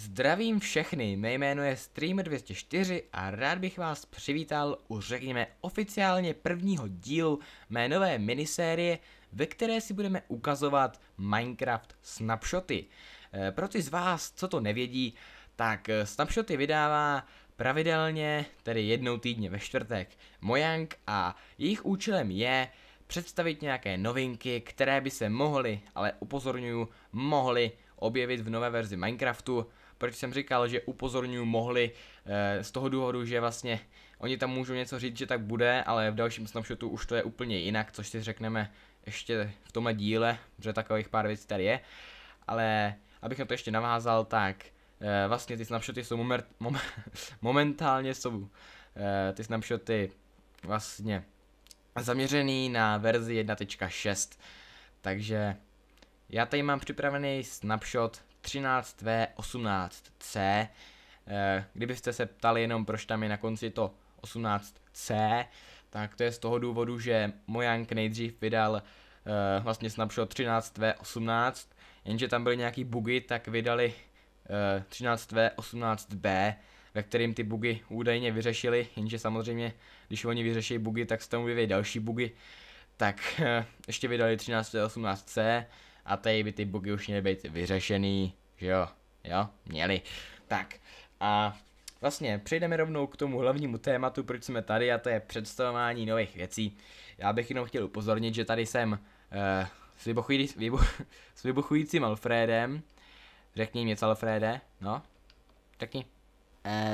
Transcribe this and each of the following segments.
Zdravím všechny, mé jméno je Streamer204 a rád bych vás přivítal u řekněme oficiálně prvního dílu mé nové minisérie, ve které si budeme ukazovat Minecraft snapshoty. Eh, pro ty z vás, co to nevědí, tak eh, snapshoty vydává pravidelně, tedy jednou týdně ve čtvrtek, Mojang a jejich účelem je představit nějaké novinky, které by se mohly, ale upozorňuju, mohly objevit v nové verzi Minecraftu proč jsem říkal, že upozorňuji mohli eh, z toho důvodu, že vlastně oni tam můžou něco říct, že tak bude, ale v dalším snapshotu už to je úplně jinak, což si řekneme ještě v tomhle díle, že takových pár věcí tady je. Ale abych na to ještě navázal, tak eh, vlastně ty snapshoty jsou momer, mom, momentálně jsou eh, ty snapshoty vlastně zaměřený na verzi 1.6. Takže já tady mám připravený snapshot 13V18C. Eh, kdybyste se ptali jenom, proč tam je na konci to 18C, tak to je z toho důvodu, že Mojang nejdřív vydal eh, vlastně snapshot 13V18, jenže tam byly nějaký bugy, tak vydali 13V18B, eh, ve kterým ty bugy údajně vyřešili, jenže samozřejmě, když oni vyřeší bugy, tak se tam vyvějí další bugy, tak ještě vydali 13V18C, a tady by ty bugy už měly být vyřešený, že jo, jo, měly. Tak a vlastně přejdeme rovnou k tomu hlavnímu tématu, proč jsme tady a to je představování nových věcí. Já bych jenom chtěl upozornit, že tady jsem uh, s, vybuchují, vybuch, s vybuchujícím Alfredem. Řekni něco Alfrede, no, řekni.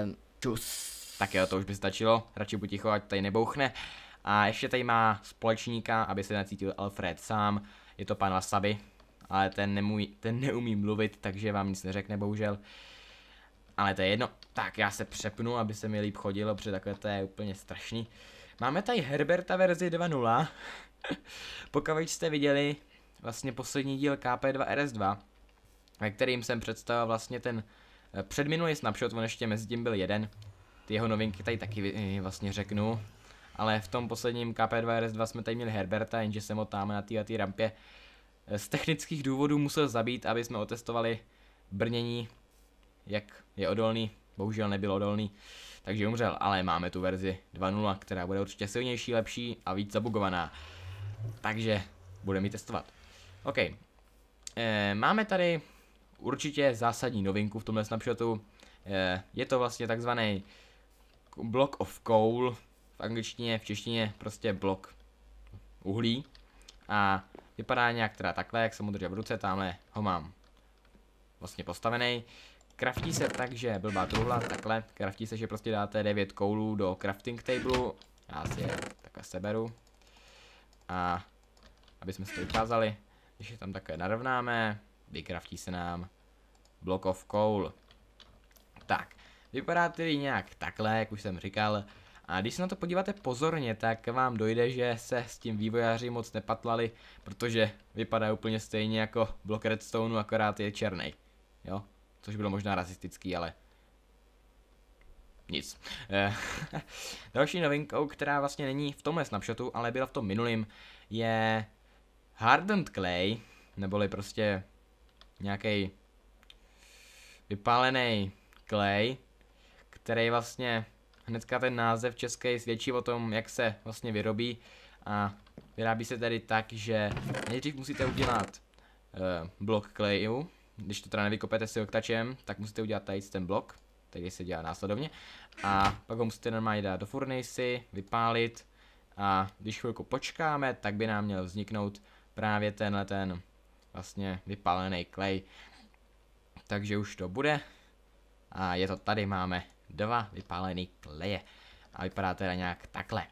Um, čus. Tak jo, to už by stačilo, radši buď ticho, ať tady nebouchne. A ještě tady má společníka, aby se necítil Alfred sám, je to pan Wasabi, ale ten, nemůj, ten neumí mluvit, takže vám nic neřekne, bohužel. Ale to je jedno. Tak, já se přepnu, aby se mi líp chodilo, protože takhle to je úplně strašný. Máme tady Herberta verzi 2.0. Pokud jste viděli vlastně poslední díl KP2RS2, ve kterým jsem představil vlastně ten eh, předminulý snapshot, on ještě mezi tím byl jeden. Ty jeho novinky tady taky eh, vlastně řeknu. Ale v tom posledním KP2RS2 jsme tady měli Herberta, jenže jsem ho tam na té rampě z technických důvodů musel zabít, aby jsme otestovali brnění, jak je odolný. Bohužel nebyl odolný, takže umřel, ale máme tu verzi 2.0, která bude určitě silnější, lepší a víc zabugovaná. Takže budeme ji testovat. OK. E, máme tady určitě zásadní novinku v tomhle snapshotu. E, je to vlastně takzvaný block of coal, v angličtině, v češtině prostě blok uhlí. A Vypadá nějak teda takhle, jak jsem mu držel v ruce, tamhle ho mám vlastně postavený. Kraftí se tak, že blbá truhla, takhle. Kraftí se, že prostě dáte 9 koulů do crafting tableu. Já si je takhle seberu. A aby jsme si to ukázali, když je tam takhle narovnáme, vykraftí se nám block of coal. Tak, vypadá tedy nějak takhle, jak už jsem říkal. A když se na to podíváte pozorně, tak vám dojde, že se s tím vývojáři moc nepatlali, protože vypadá úplně stejně jako blok redstone, akorát je černý. Jo? Což bylo možná rasistický, ale nic. Eh, další novinkou, která vlastně není v tomhle snapshotu, ale byla v tom minulým, je hardened clay, neboli prostě nějaký vypálený clay, který vlastně Hnedka ten název český svědčí o tom, jak se vlastně vyrobí. A vyrábí se tedy tak, že nejdřív musíte udělat uh, blok kleju. Když to teda nevykopete si oktačem, tak musíte udělat tady ten blok, který se dělá následovně. A pak ho musíte normálně dát do furnejsy, vypálit. A když chvilku počkáme, tak by nám měl vzniknout právě tenhle ten vlastně vypálený klej. Takže už to bude. A je to tady, máme dva vypálený kleje. A vypadá teda nějak takhle.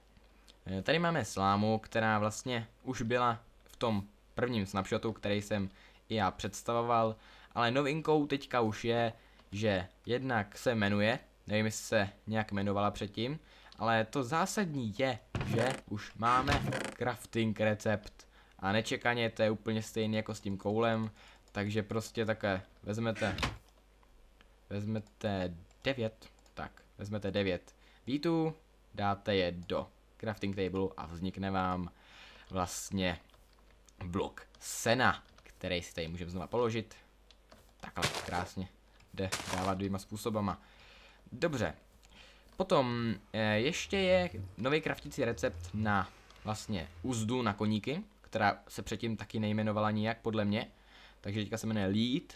E, tady máme slámu, která vlastně už byla v tom prvním snapshotu, který jsem i já představoval, ale novinkou teďka už je, že jednak se jmenuje, nevím jestli se nějak jmenovala předtím, ale to zásadní je, že už máme crafting recept a nečekaně to je úplně stejný jako s tím koulem, takže prostě také vezmete, vezmete 9 tak, vezmete 9 vítů, dáte je do crafting table a vznikne vám vlastně blok sena, který si tady můžeme znova položit. Takhle krásně jde dávat dvěma způsobama. Dobře. Potom eh, ještě je nový kraftící recept na vlastně uzdu na koníky, která se předtím taky nejmenovala nijak podle mě. Takže teďka se jmenuje Lead.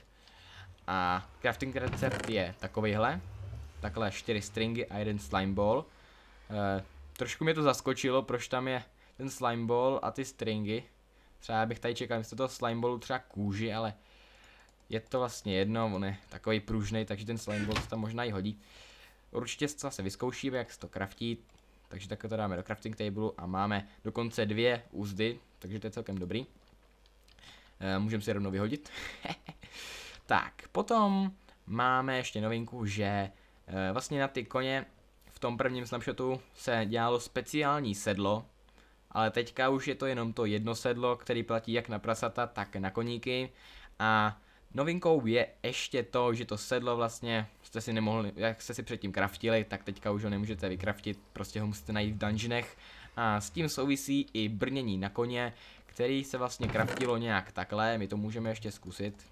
A crafting recept je takovýhle takhle čtyři stringy a jeden slime ball. E, trošku mě to zaskočilo, proč tam je ten slime ball a ty stringy. Třeba bych tady čekal místo toho slime ballu třeba kůži, ale je to vlastně jedno, on je takový pružný, takže ten slime ball se tam možná i hodí. Určitě se vyzkoušíme, jak se to kraftí, takže takhle to dáme do crafting tableu a máme dokonce dvě úzdy, takže to je celkem dobrý. E, Můžeme si rovnou vyhodit. tak, potom máme ještě novinku, že Eh, vlastně na ty koně v tom prvním snapshotu se dělalo speciální sedlo, ale teďka už je to jenom to jedno sedlo, který platí jak na prasata, tak na koníky a novinkou je ještě to, že to sedlo vlastně jste si nemohli, jak jste si předtím kraftili, tak teďka už ho nemůžete vykraftit, prostě ho musíte najít v dungeonech a s tím souvisí i brnění na koně, který se vlastně kraftilo nějak takhle, my to můžeme ještě zkusit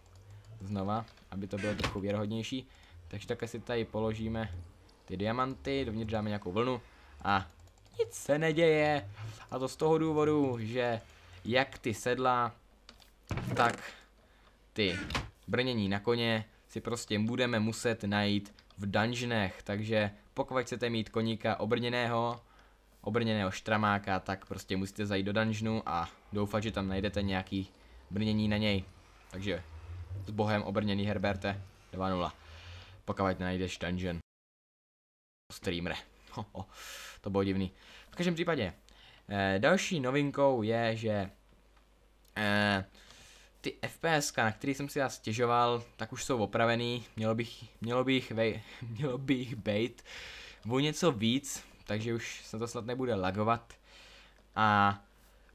znova, aby to bylo trochu věrohodnější. Takže také si tady položíme ty diamanty, dovnitř dáme nějakou vlnu a nic se neděje. A to z toho důvodu, že jak ty sedla, tak ty brnění na koně si prostě budeme muset najít v dungeonech, takže pokud chcete mít koníka obrněného, obrněného štramáka, tak prostě musíte zajít do dungeonu a doufat, že tam najdete nějaký brnění na něj. Takže s bohem obrněný Herberte 2.0 pokud najdeš dungeon. Streamer, Ho, ho, to bylo divný. V každém případě, eh, další novinkou je, že eh, ty FPS, na který jsem si já stěžoval, tak už jsou opravený. Mělo bych, mělo bych, vej, mělo bych bejt o něco víc, takže už se to snad nebude lagovat. A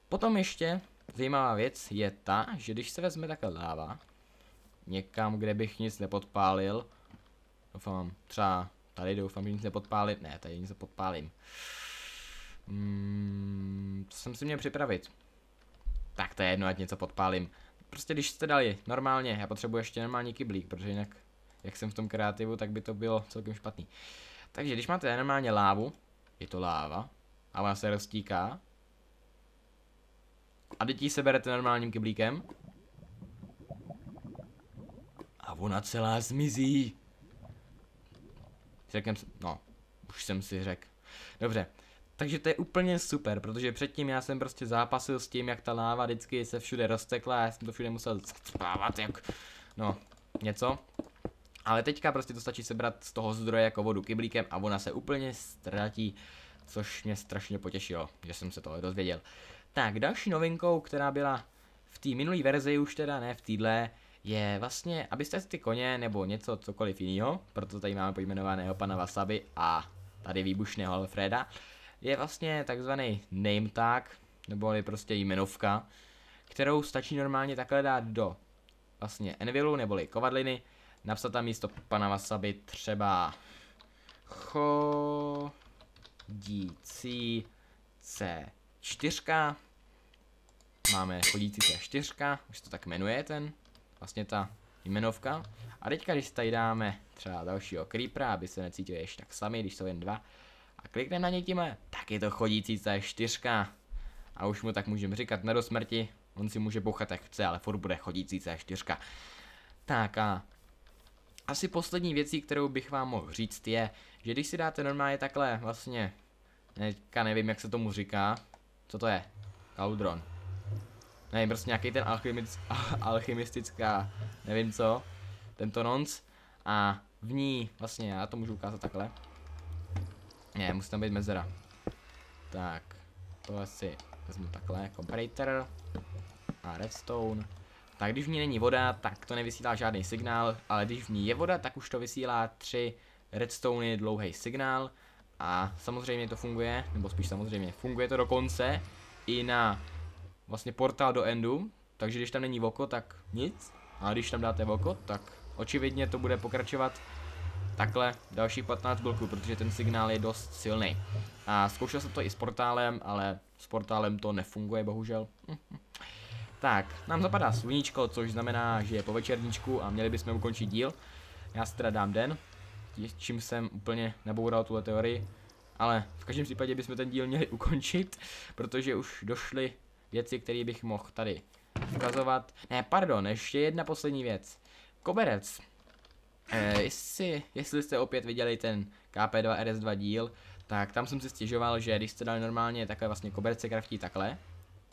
potom ještě zajímavá věc je ta, že když se vezme takhle láva, někam, kde bych nic nepodpálil, Doufám, třeba tady doufám, že nic nepodpálím. Ne, tady nic nepodpálím. Hmm, to jsem si měl připravit. Tak to je jedno, ať něco podpálím. Prostě když jste dali normálně, já potřebuji ještě normální kyblík, protože jinak, jak jsem v tom kreativu, tak by to bylo celkem špatný. Takže když máte normálně lávu, je to láva, a ona se roztíká, a teď se seberete normálním kyblíkem, a ona celá zmizí. Řekl jsem, no, už jsem si řekl. Dobře, takže to je úplně super, protože předtím já jsem prostě zápasil s tím, jak ta láva vždycky se všude roztekla, já jsem to všude musel zpávat, jak, no, něco. Ale teďka prostě to stačí sebrat z toho zdroje jako vodu kyblíkem a ona se úplně ztratí, což mě strašně potěšilo, že jsem se toho dozvěděl. Tak, další novinkou, která byla v té minulé verzi, už teda ne v týdle, je vlastně, abyste si ty koně nebo něco cokoliv jiného, proto tady máme pojmenovaného pana Wasabi a tady výbušného Alfreda, je vlastně takzvaný name tag, nebo je prostě jmenovka, kterou stačí normálně takhle dát do vlastně envilu neboli kovadliny, napsat tam místo pana Wasabi třeba chodící C4. Máme chodící C4, už to tak jmenuje ten vlastně ta jmenovka. A teďka, když tady dáme třeba dalšího creepera, aby se necítili ještě tak sami, když jsou jen dva, a klikneme na něj tím, tak je to chodící C4. A už mu tak můžeme říkat na do smrti, on si může bouchat jak chce, ale furt bude chodící C4. Tak a asi poslední věcí, kterou bych vám mohl říct je, že když si dáte normálně takhle vlastně, teďka nevím jak se tomu říká, co to je, Kaudron nevím, prostě nějaký ten alchymic, alchymistická, nevím co, tento nonc. A v ní, vlastně já to můžu ukázat takhle. Ne, musí tam být mezera. Tak, to asi vezmu takhle, comparator jako a redstone. Tak když v ní není voda, tak to nevysílá žádný signál, ale když v ní je voda, tak už to vysílá tři redstony dlouhý signál. A samozřejmě to funguje, nebo spíš samozřejmě funguje to dokonce i na vlastně portál do endu, takže když tam není voko, tak nic. A když tam dáte voko, tak očividně to bude pokračovat takhle dalších 15 bloků, protože ten signál je dost silný. A zkoušel jsem to i s portálem, ale s portálem to nefunguje bohužel. tak, nám zapadá sluníčko, což znamená, že je po večerníčku a měli bychom ukončit díl. Já si teda dám den, čím jsem úplně neboural tuhle teorii. Ale v každém případě bychom ten díl měli ukončit, protože už došly věci, které bych mohl tady ukazovat. Ne, pardon, ještě jedna poslední věc. Koberec. Eh, jestli, jestli jste opět viděli ten KP2 RS2 díl, tak tam jsem si stěžoval, že když jste dali normálně takhle vlastně koberce kraftí takhle,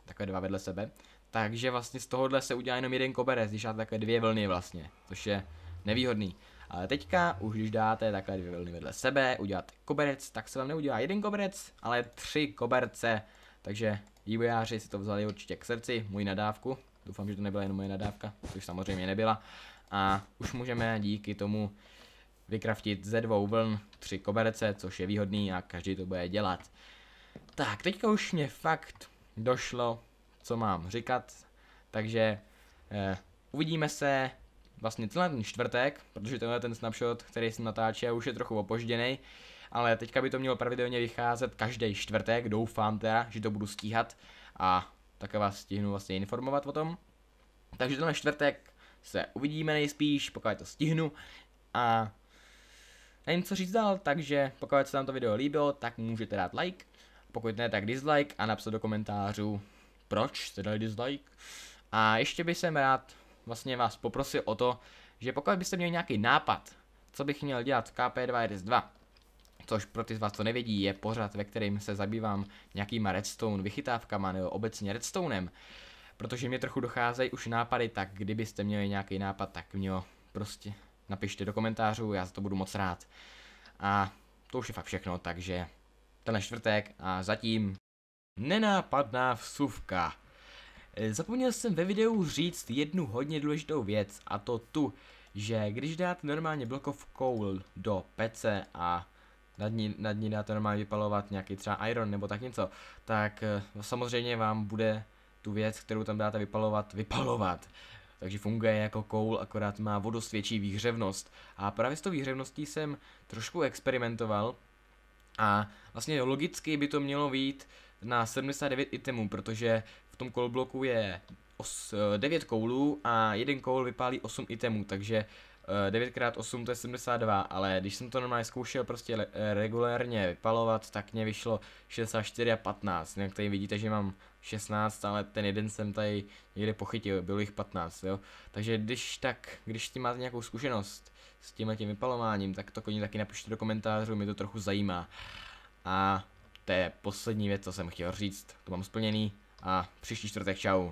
takhle dva vedle sebe, takže vlastně z tohohle se udělá jenom jeden koberec, když dáte takhle dvě vlny vlastně, což je nevýhodný. Ale teďka, už když dáte takhle dvě vlny vedle sebe, uděláte koberec, tak se vám neudělá jeden koberec, ale tři koberce takže vývojáři si to vzali určitě k srdci, můj nadávku. Doufám, že to nebyla jenom moje nadávka, což samozřejmě nebyla. A už můžeme díky tomu vykraftit ze dvou vln tři koberce, což je výhodný a každý to bude dělat. Tak, teďka už mě fakt došlo, co mám říkat, takže eh, uvidíme se vlastně celý ten čtvrtek, protože tenhle ten snapshot, který jsem natáčel, už je trochu opožděný. Eh, ale teďka by to mělo pravidelně vycházet každý čtvrtek, doufám teda, že to budu stíhat a také vás stihnu vlastně informovat o tom. Takže tenhle čtvrtek se uvidíme nejspíš, pokud to stihnu a nevím co říct dál, takže pokud se vám to video líbilo, tak můžete dát like, pokud ne, tak dislike a napsat do komentářů, proč jste dali dislike. A ještě bych jsem rád vlastně vás poprosil o to, že pokud byste měli nějaký nápad, co bych měl dělat v KP2RS2, což pro ty z vás, co nevědí, je pořad, ve kterém se zabývám nějakýma redstone vychytávkama nebo obecně redstonem, protože mě trochu docházejí už nápady, tak kdybyste měli nějaký nápad, tak mě ho prostě napište do komentářů, já za to budu moc rád. A to už je fakt všechno, takže tenhle čtvrtek a zatím nenápadná vsuvka. Zapomněl jsem ve videu říct jednu hodně důležitou věc a to tu, že když dáte normálně blokovkou do PC a nad ní, nad ní dáte normálně vypalovat nějaký třeba iron nebo tak něco, tak eh, samozřejmě vám bude tu věc, kterou tam dáte vypalovat, vypalovat. Takže funguje jako koul, akorát má vodu větší výhřevnost. A právě s tou výhřevností jsem trošku experimentoval a vlastně logicky by to mělo být na 79 itemů, protože v tom kolobloku je os, 9 eh, koulů a jeden koul vypálí 8 itemů, takže 9x8 eh, to je 72, ale když jsem to normálně zkoušel prostě eh, regulérně vypalovat, tak mě vyšlo 64 a 15. Jinak tady vidíte, že mám 16, ale ten jeden jsem tady někde pochytil, bylo jich 15, jo. Takže když tak, když tím máte nějakou zkušenost s tímhle tím vypalováním, tak to koně taky napište do komentářů, mě to trochu zajímá. A to je poslední věc, co jsem chtěl říct, to mám splněný a příští čtvrtek čau.